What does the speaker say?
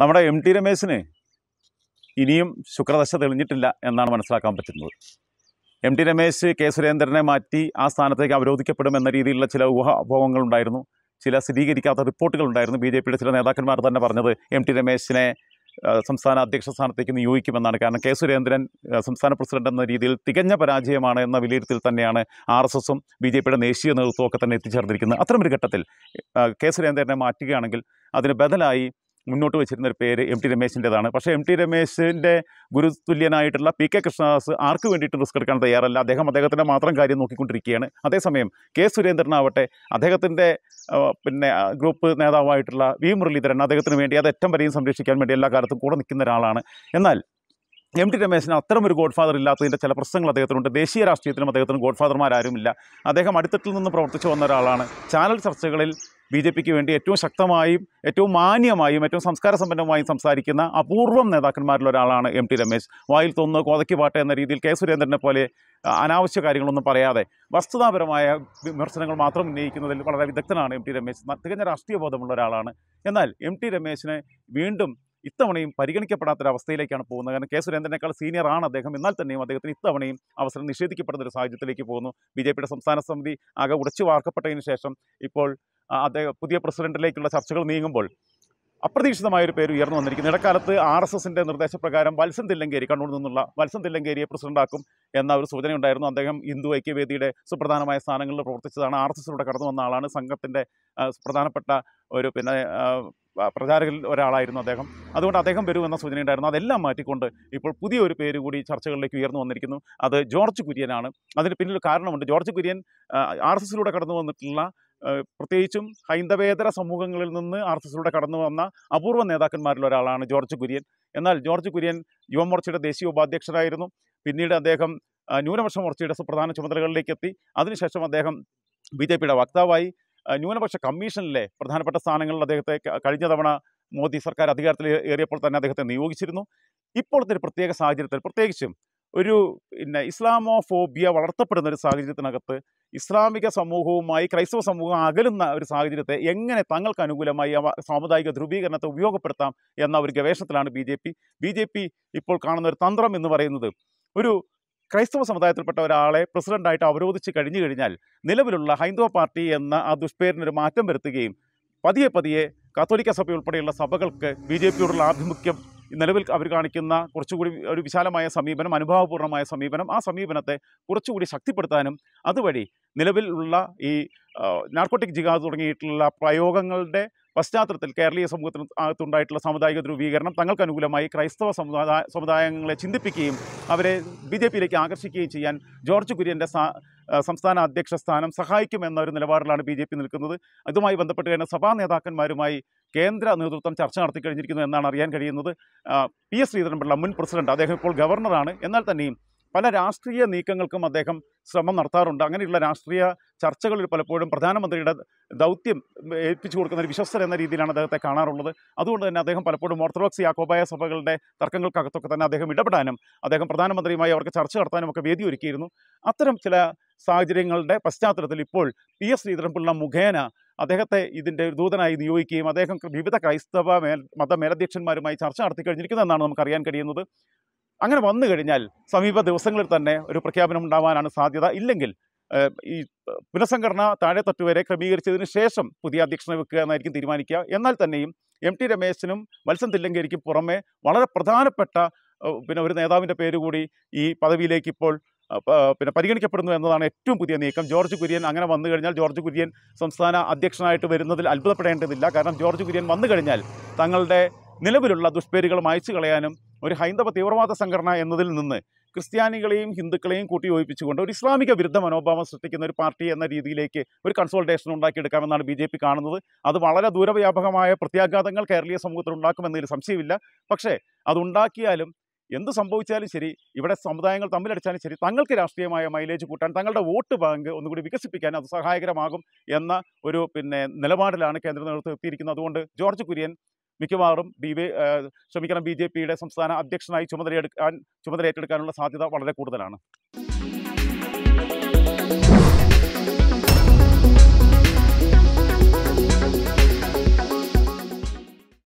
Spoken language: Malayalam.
നമ്മുടെ എം ടി രമേശിന് ഇനിയും ശുക്രദശ തെളിഞ്ഞിട്ടില്ല എന്നാണ് മനസ്സിലാക്കാൻ പറ്റുന്നത് എം ടി രമേശ് കെ സുരേന്ദ്രനെ മാറ്റി ആ സ്ഥാനത്തേക്ക് അവരോധിക്കപ്പെടുമെന്ന രീതിയിലുള്ള ചില ഊഹാഭോഗങ്ങളുണ്ടായിരുന്നു ചില സ്ഥിരീകരിക്കാത്ത ഉണ്ടായിരുന്നു ബി ജെ പിയുടെ ചില നേതാക്കന്മാർ തന്നെ പറഞ്ഞത് എം ടി രമേശിനെ സംസ്ഥാന അധ്യക്ഷ സ്ഥാനത്തേക്ക് നിയോഗിക്കുമെന്നാണ് കാരണം കെ സുരേന്ദ്രൻ സംസ്ഥാന പ്രസിഡന്റ് എന്ന രീതിയിൽ തികഞ്ഞ പരാജയമാണ് എന്ന വിലയിരുത്തൽ തന്നെയാണ് ആർ എസ് എസും ബി ജെ പിയുടെ ദേശീയ നേതൃത്വമൊക്കെ തന്നെ എത്തിച്ചേർന്നിരിക്കുന്നത് അത്തരമൊരു ഘട്ടത്തിൽ കെ സുരേന്ദ്രനെ മാറ്റുകയാണെങ്കിൽ അതിന് ബദലായി മുന്നോട്ട് വെച്ചിരുന്ന ഒരു പേര് എം ടി രമേശിൻ്റെതാണ് പക്ഷേ എം ടി രമേശിൻ്റെ ഗുരുതുല്യനായിട്ടുള്ള പി കെ കൃഷ്ണദാസ് ആർക്ക് വേണ്ടിയിട്ട് റിസ്ക് എടുക്കാൻ തയ്യാറല്ല അദ്ദേഹം അദ്ദേഹത്തിൻ്റെ മാത്രം കാര്യം നോക്കിക്കൊണ്ടിരിക്കുകയാണ് അതേസമയം കെ സുരേന്ദ്രനാവട്ടെ അദ്ദേഹത്തിൻ്റെ പിന്നെ ഗ്രൂപ്പ് നേതാവായിട്ടുള്ള വി മുരളീധരൻ അദ്ദേഹത്തിന് വേണ്ടി അത് ഏറ്റവും വരെയും സംരക്ഷിക്കാൻ വേണ്ടി എല്ലാ കാലത്തും കൂടെ നിൽക്കുന്ന ഒരാളാണ് എന്നാൽ എം ടി രമേശിന് അത്തരം ഒരു ഗോഡ് ഫാദർ ഇല്ലാത്തതിൻ്റെ ചില പ്രശ്നങ്ങൾ അദ്ദേഹത്തിനുണ്ട് ദേശീയ രാഷ്ട്രീയത്തിലും അദ്ദേഹത്തിന് ഗോഡ് ഫാദർമാരാരുമില്ല അദ്ദേഹം അടുത്തിട്ടിൽ നിന്ന് പ്രവർത്തിച്ചു വന്ന ഒരാളാണ് ചാനൽ ചർച്ചകളിൽ ബി ജെ പിക്ക് വേണ്ടി ഏറ്റവും ശക്തമായും ഏറ്റവും മാന്യമായും ഏറ്റവും സംസ്കാര സമ്പന്നമായും സംസാരിക്കുന്ന അപൂർവം നേതാക്കന്മാരിൽ ഒരാളാണ് എം ടി രമേശ് വായിൽ തൊന്ന് കോതയ്ക്ക് പാട്ട് എന്ന രീതിയിൽ കെ സുരേന്ദ്രനെ പോലെ അനാവശ്യ കാര്യങ്ങളൊന്നും പറയാതെ വസ്തുതാപരമായ വിമർശനങ്ങൾ മാത്രം ഉന്നയിക്കുന്നതിൽ വളരെ വിദഗ്ധനാണ് എം ടി രമേശ് തികഞ്ഞ രാഷ്ട്രീയ ബോധമുള്ള ഒരാളാണ് എന്നാൽ എം ടി രമേശിനെ വീണ്ടും ഇത്തവണയും പരിഗണിക്കപ്പെടാത്തൊരവസ്ഥയിലേക്കാണ് പോകുന്നത് കാരണം കെ സുരേന്ദ്രനേക്കാൾ ആണ് അദ്ദേഹം എന്നാൽ തന്നെയും അദ്ദേഹത്തിന് ഇത്തവണയും അവസരം നിഷേധിക്കപ്പെടുന്ന ഒരു സാഹചര്യത്തിലേക്ക് പോകുന്നു ബി ജെ പിയുടെ സംസ്ഥാന സമിതി ആകെ ഉടച്ചു വാർക്കപ്പെട്ടതിന് ശേഷം ഇപ്പോൾ അദ്ദേഹം പുതിയ പ്രസിഡന്റിലേക്കുള്ള ചർച്ചകൾ നീങ്ങുമ്പോൾ അപ്രതീക്ഷിതമായൊരു പേര് ഉയർന്നു വന്നിരിക്കുന്നു ഇടക്കാലത്ത് ആർ എസ് എസിൻ്റെ നിർദ്ദേശപ്രകാരം വത്സൻ തില്ലങ്കേരി കണ്ണൂരിൽ നിന്നുള്ള വത്സൻ തില്ലങ്കേരിയെ പ്രസിഡന്റാക്കും എന്ന ഒരു സൂചനയുണ്ടായിരുന്നു അദ്ദേഹം ഹിന്ദു ഐക്യവേദിയുടെ സുപ്രധാനമായ സ്ഥാനങ്ങളിൽ പ്രവർത്തിച്ചതാണ് ആർ എസ് എസിലൂടെ കടന്നു വന്ന ആളാണ് സംഘത്തിൻ്റെ പ്രധാനപ്പെട്ട ഒരു പിന്നെ പ്രചാരകരിൽ ഒരാളായിരുന്നു അദ്ദേഹം അതുകൊണ്ട് അദ്ദേഹം വരും എന്ന സൂചനയുണ്ടായിരുന്നു അതെല്ലാം മാറ്റിക്കൊണ്ട് ഇപ്പോൾ പുതിയൊരു പേര് കൂടി ചർച്ചകളിലേക്ക് ഉയർന്നു വന്നിരിക്കുന്നു അത് ജോർജ് കുര്യനാണ് അതിന് പിന്നിൽ കാരണമുണ്ട് ജോർജ് കുര്യൻ ആർ എസ് എസിലൂടെ കടന്നു വന്നിട്ടുള്ള പ്രത്യേകിച്ചും ഹൈന്ദവേതര സമൂഹങ്ങളിൽ നിന്ന് ആർ എസ് എസിലൂടെ കടന്നു വന്ന അപൂർവ നേതാക്കന്മാരിൽ ഒരാളാണ് ജോർജ് കുര്യൻ എന്നാൽ ജോർജ് കുര്യൻ യുവമോർച്ചയുടെ ദേശീയ ഉപാധ്യക്ഷനായിരുന്നു പിന്നീട് അദ്ദേഹം ന്യൂനപക്ഷ മോർച്ചയുടെ സുപ്രധാന ചുമതലകളിലേക്ക് എത്തി അതിനുശേഷം അദ്ദേഹം ബി ജെ പിയുടെ വക്താവായി ന്യൂനപക്ഷ കമ്മീഷനിലെ പ്രധാനപ്പെട്ട സ്ഥാനങ്ങളിൽ അദ്ദേഹത്തെ കഴിഞ്ഞ തവണ മോദി സർക്കാർ അധികാരത്തിൽ ഏറിയപ്പോൾ തന്നെ അദ്ദേഹത്തെ നിയോഗിച്ചിരുന്നു ഇപ്പോഴത്തെ ഒരു പ്രത്യേക സാഹചര്യത്തിൽ പ്രത്യേകിച്ചും ഒരു പിന്നെ ഇസ്ലാമോ ഫോബിയ വളർത്തപ്പെടുന്ന ഒരു സാഹചര്യത്തിനകത്ത് ഇസ്ലാമിക സമൂഹവുമായി ക്രൈസ്തവ സമൂഹം അകലുന്ന ഒരു സാഹചര്യത്തെ എങ്ങനെ തങ്ങൾക്ക് അനുകൂലമായി സാമുദായിക ധ്രുവീകരണത്തെ ഉപയോഗപ്പെടുത്താം എന്ന ഒരു ഗവേഷണത്തിലാണ് B J P B J P ഇപ്പോൾ കാണുന്ന ഒരു തന്ത്രം എന്ന് പറയുന്നത് ഒരു ക്രൈസ്തവ സമുദായത്തിൽപ്പെട്ട ഒരാളെ പ്രസിഡന്റായിട്ട് അവരോധിച്ച് കഴിഞ്ഞു കഴിഞ്ഞാൽ നിലവിലുള്ള ഹൈന്ദവ പാർട്ടി എന്ന ആ ദുഷ്പേരിനൊരു മാറ്റം വരുത്തുകയും പതിയെ പതിയെ കാത്തോലിക്ക സഭയുൾപ്പെടെയുള്ള സഭകൾക്ക് ബി ജെ പിയോടുള്ള ആഭിമുഖ്യം നിലവിൽ അവർ കാണിക്കുന്ന കുറച്ചുകൂടി ഒരു വിശാലമായ സമീപനം അനുഭാവപൂർണ്ണമായ സമീപനം ആ സമീപനത്തെ കുറച്ചുകൂടി ശക്തിപ്പെടുത്താനും അതുവഴി നിലവിലുള്ള ഈ നാർക്കോട്ടിക് ജിഹാദ് തുടങ്ങിയിട്ടുള്ള പ്രയോഗങ്ങളുടെ പശ്ചാത്തലത്തിൽ കേരളീയ സമൂഹത്തിന് അകത്തുണ്ടായിട്ടുള്ള സാമുദായിക ധ്രുവീകരണം തങ്ങൾക്ക് അനുകൂലമായി ക്രൈസ്തവ സമുദായ സമുദായങ്ങളെ ചിന്തിപ്പിക്കുകയും അവരെ ബി ജെ പിയിലേക്ക് ആകർഷിക്കുകയും ചെയ്യാൻ ജോർജ് കുര്യൻ്റെ സംസ്ഥാന അധ്യക്ഷ സ്ഥാനം സഹായിക്കുമെന്ന ഒരു നിലപാടിലാണ് ബി ജെ പി നിൽക്കുന്നത് അതുമായി ബന്ധപ്പെട്ട് തന്നെ സഭാ നേതാക്കന്മാരുമായി കേന്ദ്ര നേതൃത്വം ചർച്ച നടത്തി കഴിഞ്ഞിരിക്കുന്നു എന്നാണ് അറിയാൻ കഴിയുന്നത് പി എസ് ശ്രീധരൻപിള്ള മുൻ പ്രസിഡന്റ് അദ്ദേഹം ഇപ്പോൾ ഗവർണറാണ് എന്നാൽ തന്നെയും പല രാഷ്ട്രീയ നീക്കങ്ങൾക്കും അദ്ദേഹം ശ്രമം നടത്താറുണ്ട് അങ്ങനെയുള്ള രാഷ്ട്രീയ ചർച്ചകളിൽ പലപ്പോഴും പ്രധാനമന്ത്രിയുടെ ദൗത്യം ഏൽപ്പിച്ചു കൊടുക്കുന്ന ഒരു വിശ്വസ്തർ എന്ന രീതിയിലാണ് അദ്ദേഹത്തെ കാണാറുള്ളത് അതുകൊണ്ട് തന്നെ അദ്ദേഹം പലപ്പോഴും ഓർത്തഡോക്സ് യാക്കോബായ സഭകളുടെ തർക്കങ്ങൾക്കകത്തൊക്കെ തന്നെ അദ്ദേഹം ഇടപെടാനും അദ്ദേഹം പ്രധാനമന്ത്രിയുമായി അവർക്ക് ചർച്ച നടത്താനും ഒക്കെ ഒരുക്കിയിരുന്നു അത്തരം ചില സാഹചര്യങ്ങളുടെ പശ്ചാത്തലത്തിൽ ഇപ്പോൾ പി എസ് ശ്രീധരൻപിള്ള മുഖേന അദ്ദേഹത്തെ ഇതിൻ്റെ ദൂതനായി നിയോഗിക്കുകയും അദ്ദേഹം വിവിധ ക്രൈസ്തവ മേൽ മത മേലധ്യക്ഷന്മാരുമായി ചർച്ച നടത്തി നമുക്ക് നമുക്കറിയാൻ കഴിയുന്നത് അങ്ങനെ വന്നു കഴിഞ്ഞാൽ സമീപ ദിവസങ്ങളിൽ തന്നെ ഒരു പ്രഖ്യാപനം ഉണ്ടാവാനാണ് സാധ്യത ഇല്ലെങ്കിൽ ഈ പുനഃസംഘടന താഴെ തട്ടുവരെ ക്രമീകരിച്ചതിന് ശേഷം പുതിയ അധ്യക്ഷനെ വെക്കുക എന്നായിരിക്കും തീരുമാനിക്കുക എന്നാൽ തന്നെയും എം ടി രമേശനും മത്സ്യം തില്ലങ്കേരിക്കും പുറമെ വളരെ പ്രധാനപ്പെട്ട പിന്നെ ഒരു നേതാവിൻ്റെ പേര് കൂടി ഈ പദവിയിലേക്ക് ഇപ്പോൾ പിന്നെ പരിഗണിക്കപ്പെടുന്നു എന്നതാണ് ഏറ്റവും പുതിയ നീക്കം ജോർജ് കുര്യൻ അങ്ങനെ വന്നു കഴിഞ്ഞാൽ ജോർജ് കുര്യൻ സംസ്ഥാന അധ്യക്ഷനായിട്ട് വരുന്നതിൽ അത്ഭുതപ്പെടേണ്ടതില്ല കാരണം ജോർജ് കുര്യൻ വന്നു കഴിഞ്ഞാൽ തങ്ങളുടെ നിലവിലുള്ള ദുഷ്പേരുകൾ മായച്ചു കളയാനും ഒരു ഹൈന്ദവ തീവ്രവാദ സംഘടന എന്നതിൽ നിന്ന് ക്രിസ്ത്യാനികളെയും ഹിന്ദുക്കളെയും കൂട്ടി യോജിപ്പിച്ചുകൊണ്ട് ഒരു ഇസ്ലാമിക വിരുദ്ധ മനോഭാവം സൃഷ്ടിക്കുന്ന ഒരു പാർട്ടി എന്ന രീതിയിലേക്ക് ഒരു കൺസോൾട്ടേഷൻ ഉണ്ടാക്കിയെടുക്കാമെന്നാണ് ബി ജെ പി കാണുന്നത് അത് വളരെ ദൂരവ്യാപകമായ പ്രത്യാഘാതങ്ങൾ കേരളീയ സമൂഹത്തിൽ ഉണ്ടാക്കുമെന്നതിൽ സംശയമില്ല പക്ഷേ അതുണ്ടാക്കിയാലും എന്ത് സംഭവിച്ചാലും ശരി ഇവിടെ സമുദായങ്ങൾ തമ്മിലടിച്ചാലും ശരി തങ്ങൾക്ക് രാഷ്ട്രീയമായ മൈലേജ് കൂട്ടാൻ തങ്ങളുടെ വോട്ട് ബാങ്ക് ഒന്നുകൂടി വികസിപ്പിക്കാൻ അത് സഹായകരമാകും എന്ന ഒരു പിന്നെ നിലപാടിലാണ് കേന്ദ്ര നേതൃത്വം എത്തിയിരിക്കുന്നത് അതുകൊണ്ട് ജോർജ് കുര്യൻ മിക്കവാറും ബി വി ക്ഷമിക്കണം ബി ജെ പിയുടെ സംസ്ഥാന അധ്യക്ഷനായി ചുമതലയെടുക്കാൻ ചുമതല ഏറ്റെടുക്കാനുള്ള സാധ്യത വളരെ കൂടുതലാണ്